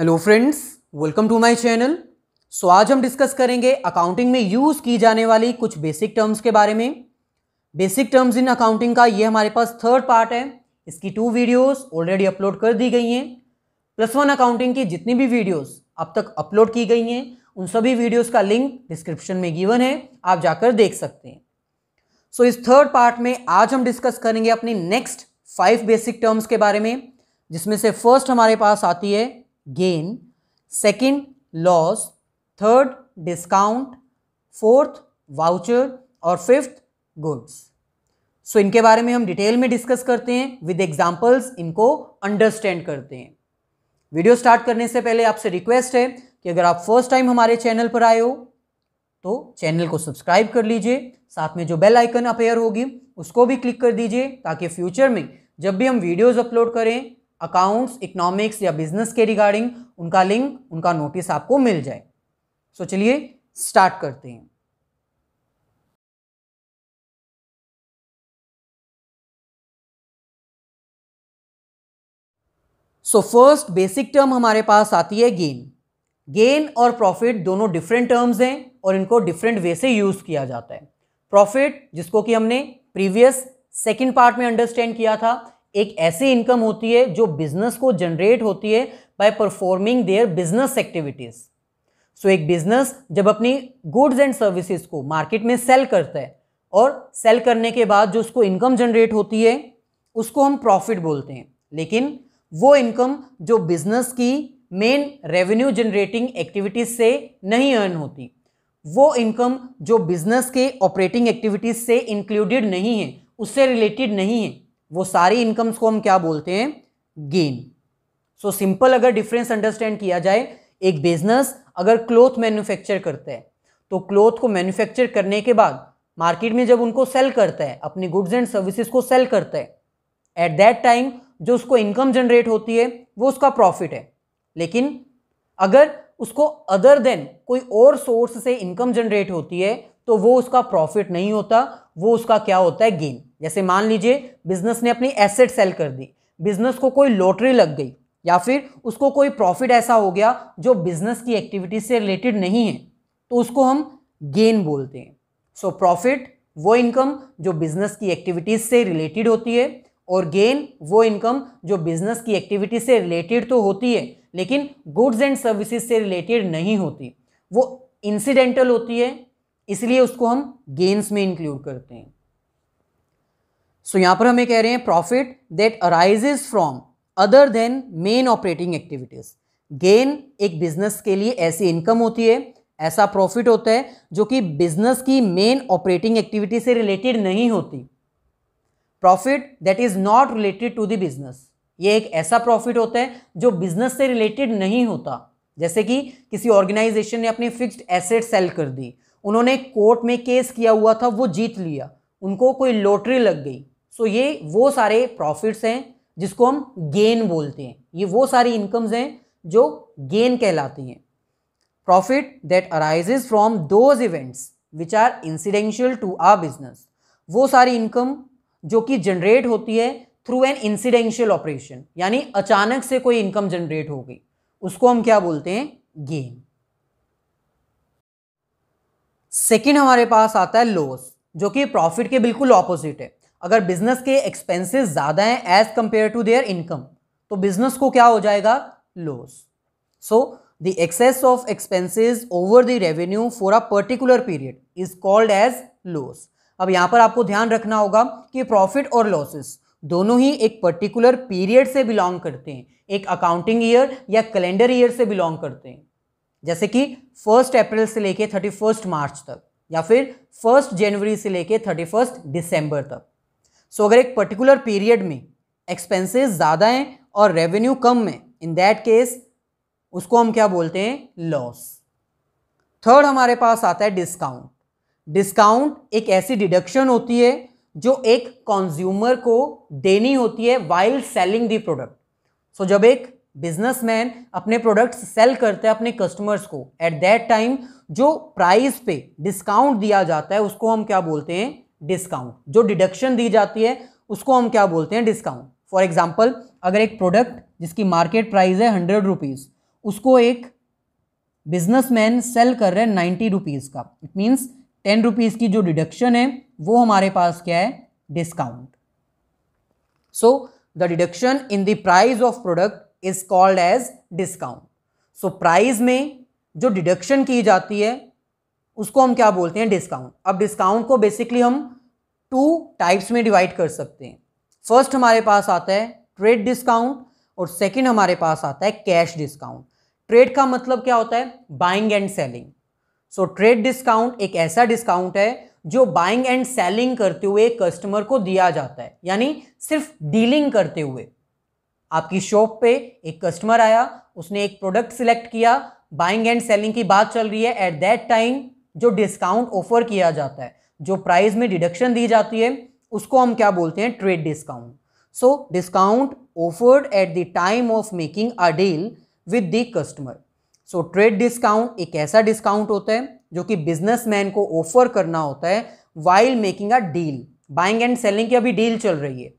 Hello friends welcome to my channel so आज हम discuss करेंगे अकाउंटिंग में यूज़ की जाने वाली कुछ बेसिक टर्म्स के बारे में बेसिक टर्म्स इन अकाउंटिंग का ये हमारे पास थर्ड पार्ट है इसकी टू वीडियोस ऑलरेडी अपलोड कर दी गई हैं प्लस वन अकाउंटिंग की जितनी भी वीडियोस अब तक अपलोड की गई हैं उन सभी वीडियोज़ का लिंक डिस्क्रिप्शन में गिवन है आप जाकर देख सकते हैं सो so, इस थर्ड पार्ट में आज हम डिस्कस करेंगे अपनी नेक्स्ट फाइव बेसिक टर्म्स के बारे में जिसमें से फर्स्ट हमारे पास आती है gain, second loss, third discount, fourth voucher और fifth goods. सो so, इनके बारे में हम डिटेल में डिस्कस करते हैं विद एग्जाम्पल्स इनको अंडरस्टैंड करते हैं वीडियो स्टार्ट करने से पहले आपसे रिक्वेस्ट है कि अगर आप फर्स्ट टाइम हमारे चैनल पर आए हो तो चैनल को सब्सक्राइब कर लीजिए साथ में जो बेल आइकन अपेयर होगी उसको भी क्लिक कर दीजिए ताकि फ्यूचर में जब भी हम वीडियोज अपलोड करें अकाउंट्स इकोनॉमिक्स या बिजनेस के रिगार्डिंग उनका लिंक उनका नोटिस आपको मिल जाए सो so, चलिए स्टार्ट करते हैं सो फर्स्ट बेसिक टर्म हमारे पास आती है गेन गेन और प्रॉफिट दोनों डिफरेंट टर्म्स हैं और इनको डिफरेंट वे से यूज़ किया जाता है प्रॉफिट जिसको कि हमने प्रीवियस सेकंड पार्ट में अंडरस्टैंड किया था एक ऐसी इनकम होती है जो बिजनेस को जनरेट होती है by performing their business activities so एक बिजनेस जब अपनी गुड्स एंड सर्विसेज को मार्केट में सेल करता है और सेल करने के बाद जो उसको इनकम जनरेट होती है उसको हम प्रॉफिट बोलते हैं लेकिन वो इनकम जो बिजनेस की मेन रेवेन्यू जनरेटिंग एक्टिविटीज़ से नहीं अर्न होती वो इनकम जो बिजनेस के ऑपरेटिंग एक्टिविटीज़ से इंक्लूडेड नहीं है उससे रिलेटेड नहीं है वो सारी इनकम्स को हम क्या बोलते हैं गेन सो सिंपल अगर डिफरेंस अंडरस्टैंड किया जाए एक बिजनेस अगर क्लोथ मैन्युफैक्चर करता है तो क्लोथ को मैन्युफैक्चर करने के बाद मार्केट में जब उनको सेल करता है अपने गुड्स एंड सर्विसेज को सेल करता है एट दैट टाइम जो उसको इनकम जनरेट होती है वो उसका प्रॉफिट है लेकिन अगर उसको अदर देन कोई और सोर्स से इनकम जनरेट होती है तो वो उसका प्रॉफिट नहीं होता वो उसका क्या होता है गेन जैसे मान लीजिए बिजनेस ने अपनी एसेट सेल कर दी बिजनेस को कोई लॉटरी लग गई या फिर उसको कोई प्रॉफिट ऐसा हो गया जो बिजनेस की एक्टिविटी से रिलेटेड नहीं है तो उसको हम गेन बोलते हैं सो so, प्रॉफिट वो इनकम जो बिजनेस की एक्टिविटीज से रिलेटेड होती है और गेन वो इनकम जो बिजनेस की एक्टिविटी से रिलेटेड तो होती है लेकिन गुड्स एंड सर्विसेज से रिलेटेड नहीं होती वो इंसिडेंटल होती है इसलिए उसको हम गेंस में इंक्लूड करते हैं सो यहाँ पर हमें कह रहे हैं profit that arises from other than main operating activities gain एक बिजनेस के लिए ऐसी इनकम होती है ऐसा प्रॉफिट होता है जो कि बिजनेस की मेन ऑपरेटिंग एक्टिविटी से रिलेटेड नहीं होती profit that is not related to the business ये एक ऐसा प्रॉफिट होता है जो बिजनेस से रिलेटेड नहीं होता जैसे कि किसी ऑर्गेनाइजेशन ने अपनी फिक्स्ड एसेट सेल कर दी उन्होंने कोर्ट में केस किया हुआ था वो जीत लिया उनको कोई लॉटरी लग गई सो ये वो सारे प्रॉफिट्स हैं जिसको हम गेन बोलते हैं ये वो सारी इनकम्स हैं जो गेन कहलाती हैं profit that arises from those events which are incidental to a business वो सारी इनकम जो कि जनरेट होती है थ्रू एन इंसिडेंशियल ऑपरेशन यानी अचानक से कोई इनकम जनरेट हो गई उसको हम क्या बोलते हैं गेन सेकेंड हमारे पास आता है लॉस जो कि प्रॉफिट के बिल्कुल ऑपोजिट है अगर बिजनेस के एक्सपेंसेस ज़्यादा हैं as compare to their income तो बिजनेस को क्या हो जाएगा loss so the excess of expenses over the revenue for a particular period is called as loss अब यहाँ पर आपको ध्यान रखना होगा कि प्रॉफिट और लॉसेस दोनों ही एक पर्टिकुलर पीरियड से बिलोंग करते हैं एक अकाउंटिंग ईयर या कैलेंडर ईयर से बिलोंग करते हैं जैसे कि फर्स्ट अप्रैल से लेके थर्टी फर्स्ट मार्च तक या फिर फर्स्ट जनवरी से लेके थर्टी फर्स्ट दिसंबर तक सो अगर एक पर्टिकुलर पीरियड में एक्सपेंसेस ज़्यादा हैं और रेवेन्यू कम है इन दैट केस उसको हम क्या बोलते हैं लॉस थर्ड हमारे पास आता है डिस्काउंट डिस्काउंट एक ऐसी डिडक्शन होती है जो एक कंज्यूमर को देनी होती है while selling the product so जब एक बिजनेसमैन अपने प्रोडक्ट्स सेल करते हैं अपने कस्टमर्स को एट दैट टाइम जो प्राइस पे डिस्काउंट दिया जाता है उसको हम क्या बोलते हैं डिस्काउंट जो डिडक्शन दी जाती है उसको हम क्या बोलते हैं डिस्काउंट फॉर एग्जाम्पल अगर एक प्रोडक्ट जिसकी मार्केट प्राइस है हंड्रेड रुपीज़ उसको एक बिजनेसमैन सेल कर रहे हैं नाइन्टी रुपीज़ का इट मीन्स टेन रुपीज़ की जो डिडक्शन है वो हमारे पास क्या है discount so the deduction in the price of product is called as discount so price में जो डिडक्शन की जाती है उसको हम क्या बोलते हैं डिस्काउंट अब डिस्काउंट को बेसिकली हम टू टाइप्स में डिवाइड कर सकते हैं फर्स्ट हमारे पास आता है ट्रेड डिस्काउंट और सेकंड हमारे पास आता है कैश डिस्काउंट ट्रेड का मतलब क्या होता है buying and selling so trade discount एक ऐसा डिस्काउंट है जो बाइंग एंड सेलिंग करते हुए कस्टमर को दिया जाता है यानी सिर्फ डीलिंग करते हुए आपकी शॉप पे एक कस्टमर आया उसने एक प्रोडक्ट सिलेक्ट किया बाइंग एंड सेलिंग की बात चल रही है एट दैट टाइम जो डिस्काउंट ऑफर किया जाता है जो प्राइस में डिडक्शन दी जाती है उसको हम क्या बोलते हैं trade discount so discount offered at the time of making a deal with the customer so trade discount एक ऐसा डिस्काउंट होता है जो कि बिजनेसमैन को ऑफर करना होता है while making a deal buying and selling की अभी डील चल रही है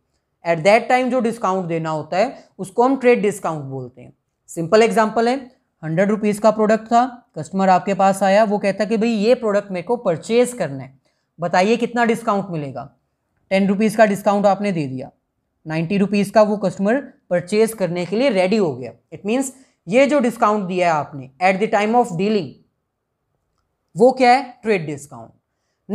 एट दैट टाइम जो डिस्काउंट देना होता है उसको हम ट्रेड डिस्काउंट बोलते हैं सिंपल एग्जाम्पल है हंड्रेड रुपीज़ का प्रोडक्ट था कस्टमर आपके पास आया वो कहता कि भाई ये प्रोडक्ट मेरे को परचेज़ करना है बताइए कितना डिस्काउंट मिलेगा टेन रुपीज़ का डिस्काउंट आपने दे दिया नाइन्टी रुपीज़ का वो कस्टमर परचेज़ करने के लिए रेडी हो गया इट मीन्स ये जो डिस्काउंट दिया है आपने at the time of dealing वो क्या है ट्रेड डिस्काउंट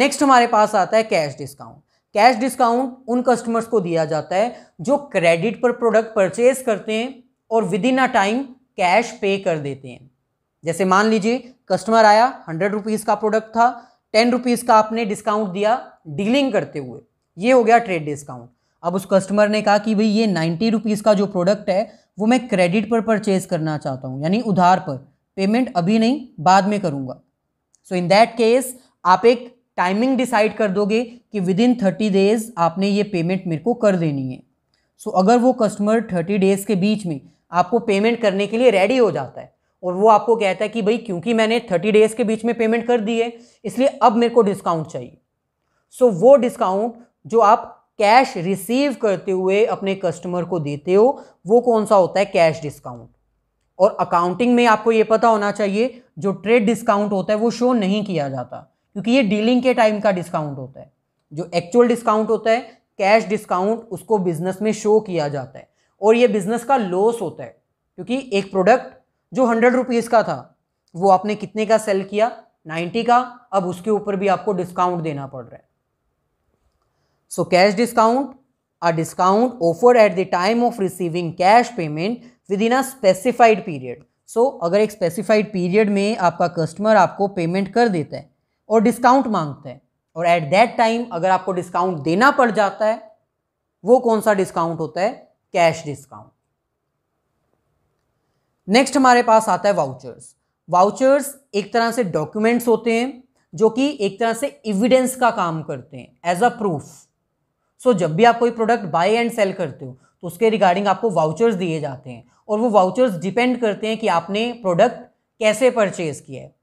नेक्स्ट हमारे पास आता है कैश डिस्काउंट कैश डिस्काउंट उन कस्टमर्स को दिया जाता है जो क्रेडिट पर प्रोडक्ट परचेज करते हैं और within a time cash pay कर देते हैं जैसे मान लीजिए कस्टमर आया हंड्रेड रुपीज़ का प्रोडक्ट था टेन रुपीज़ का आपने डिस्काउंट दिया डीलिंग करते हुए ये हो गया ट्रेड डिस्काउंट अब उस कस्टमर ने कहा कि भाई ये नाइन्टी रुपीज़ का जो प्रोडक्ट है वो मैं क्रेडिट पर परचेज करना चाहता हूँ यानी उधार पर पेमेंट अभी नहीं बाद में करूँगा सो इन दैट केस आप एक टाइमिंग डिसाइड कर दोगे कि विद इन थर्टी डेज़ आपने ये पेमेंट मेरे को कर देनी है सो so, अगर वो कस्टमर थर्टी डेज़ के बीच में आपको पेमेंट करने के लिए रेडी हो जाता है और वो आपको कहता है कि भाई क्योंकि मैंने थर्टी डेज़ के बीच में पेमेंट कर दी है इसलिए अब मेरे को डिस्काउंट चाहिए सो so, वो डिस्काउंट जो आप कैश रिसीव करते हुए अपने कस्टमर को देते हो वो कौन सा होता है कैश डिस्काउंट और अकाउंटिंग में आपको ये पता होना चाहिए जो ट्रेड डिस्काउंट होता है वो शो नहीं किया जाता क्योंकि ये डीलिंग के टाइम का डिस्काउंट होता है जो एक्चुअल डिस्काउंट होता है कैश डिस्काउंट उसको बिजनेस में शो किया जाता है और ये बिजनेस का लॉस होता है क्योंकि एक प्रोडक्ट जो हंड्रेड रुपीज़ का था वो आपने कितने का सेल किया नाइन्टी का अब उसके ऊपर भी आपको डिस्काउंट देना पड़ रहा है so cash discount a discount offer at the time of receiving cash payment within a specified period so अगर एक स्पेसिफाइड पीरियड में आपका कस्टमर आपको पेमेंट कर देता है और डिस्काउंट मांगता है और एट दैट टाइम अगर आपको डिस्काउंट देना पड़ जाता है वो कौन सा डिस्काउंट होता है कैश डिस्काउंट नेक्स्ट हमारे पास आता है वाउचर्स वाउचर्स एक तरह से डॉक्यूमेंट्स होते हैं जो कि एक तरह से एविडेंस का काम करते हैं एज अ प्रूफ सो जब भी आप कोई प्रोडक्ट बाय एंड सेल करते हो तो उसके रिगार्डिंग आपको वाउचर्स दिए जाते हैं और वो वाउचर्स डिपेंड करते हैं कि आपने प्रोडक्ट कैसे परचेज किया है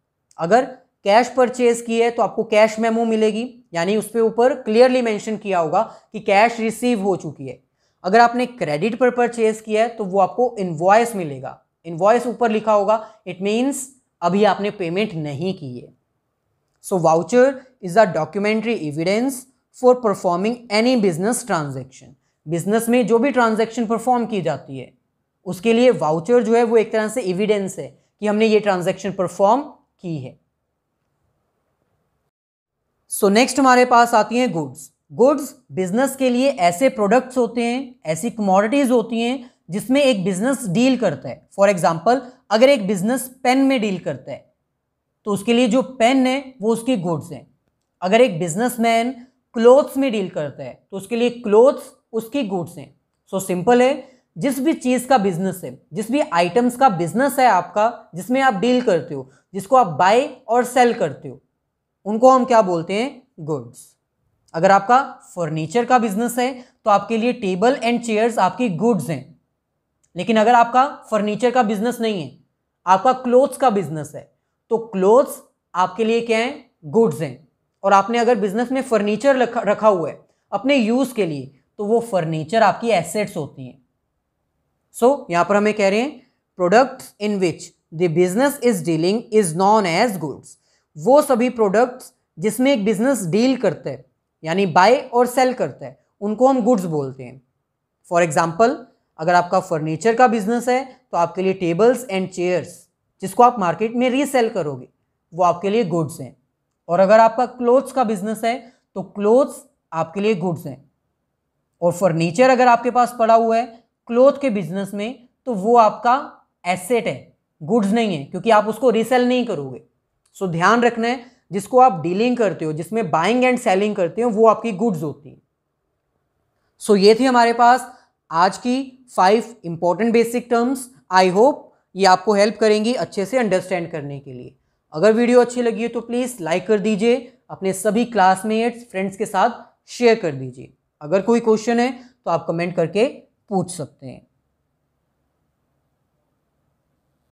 अगर कैश परचेज किया है तो आपको कैश मेमो मिलेगी यानी पर ऊपर क्लियरली मैंशन किया होगा कि कैश रिसीव हो चुकी है अगर आपने क्रेडिट पर परचेज किया है तो वो आपको इन्वॉइस मिलेगा इन्वॉयस ऊपर लिखा होगा इट मीन्स अभी आपने पेमेंट नहीं की है so voucher is a documentary evidence for performing any business transaction business में जो भी ट्रांजेक्शन परफॉर्म की जाती है उसके लिए वाउचर जो है वो एक तरह से एविडेंस है कि हमने ये ट्रांजेक्शन परफॉर्म की है सो so नेक्स्ट हमारे पास आती हैं गुड्स गुड्स बिजनेस के लिए ऐसे प्रोडक्ट्स होते हैं ऐसी कमोडिटीज़ होती हैं जिसमें एक बिजनेस डील करता है फॉर एग्जाम्पल अगर एक बिजनेस पेन में डील करता है तो उसके लिए जो पेन है वो उसकी गुड्स हैं अगर एक बिजनेसमैन क्लोथ्स में डील करता है तो उसके लिए क्लोथ्स उसकी गुड्स हैं सो so, सिंपल है जिस भी चीज़ का बिजनेस है जिस भी आइटम्स का बिजनेस है आपका जिसमें आप डील करते हो जिसको आप बाय और सेल करते हो उनको हम क्या बोलते हैं गुड्स अगर आपका फर्नीचर का बिजनेस है तो आपके लिए टेबल एंड चेयर्स आपकी गुड्स हैं लेकिन अगर आपका फर्नीचर का बिजनेस नहीं है आपका क्लोथ्स का बिजनेस है तो क्लोथ्स आपके लिए क्या है गुड्स हैं और आपने अगर बिजनेस में फर्नीचर रखा हुआ है अपने यूज़ के लिए तो वो फर्नीचर आपकी एसेट्स होती हैं सो so, यहाँ पर हमें कह रहे हैं product in which the business is dealing is known as goods वो सभी प्रोडक्ट्स जिसमें एक बिजनेस डील करता है यानी बाय और सेल करता है उनको हम गुड्स बोलते हैं फॉर एग्जाम्पल अगर आपका फर्नीचर का बिजनेस है तो आपके लिए टेबल्स एंड चेयर्स जिसको आप मार्केट में रीसेल करोगे वो आपके लिए गुड्स हैं और अगर आपका क्लोथ्स का बिजनेस है तो क्लोथ्स आपके लिए गुड्स हैं और फर्नीचर अगर आपके पास पड़ा हुआ है क्लोथ के बिजनेस में तो वो आपका एसेट है गुड्स नहीं है क्योंकि आप उसको रीसेल नहीं करोगे सो ध्यान रखना है जिसको आप डीलिंग करते हो जिसमें बाइंग एंड सेलिंग करते हो वो आपकी गुड्स होती हैं सो so, ये थी हमारे पास आज की five important basic terms I hope ये आपको हेल्प करेंगी अच्छे से अंडरस्टैंड करने के लिए अगर वीडियो अच्छी लगी है तो प्लीज़ लाइक कर दीजिए अपने सभी क्लासमेट्स फ्रेंड्स के साथ शेयर कर दीजिए अगर कोई क्वेश्चन है तो आप कमेंट करके पूछ सकते हैं